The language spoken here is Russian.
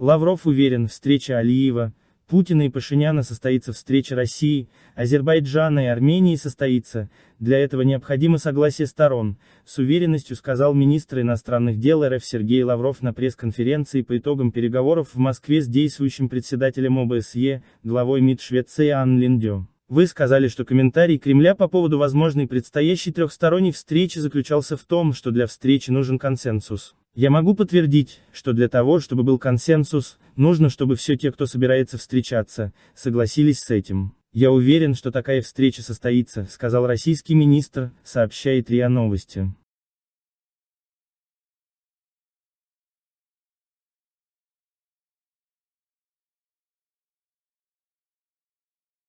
Лавров уверен, встреча Алиева, Путина и Пашиняна состоится встреча России, Азербайджана и Армении состоится, для этого необходимо согласие сторон, с уверенностью сказал министр иностранных дел РФ Сергей Лавров на пресс-конференции по итогам переговоров в Москве с действующим председателем ОБСЕ, главой МИД Швеции Ан Линдё. Вы сказали, что комментарий Кремля по поводу возможной предстоящей трехсторонней встречи заключался в том, что для встречи нужен консенсус. Я могу подтвердить, что для того, чтобы был консенсус, нужно, чтобы все те, кто собирается встречаться, согласились с этим. Я уверен, что такая встреча состоится, сказал российский министр, сообщает РИА Новости.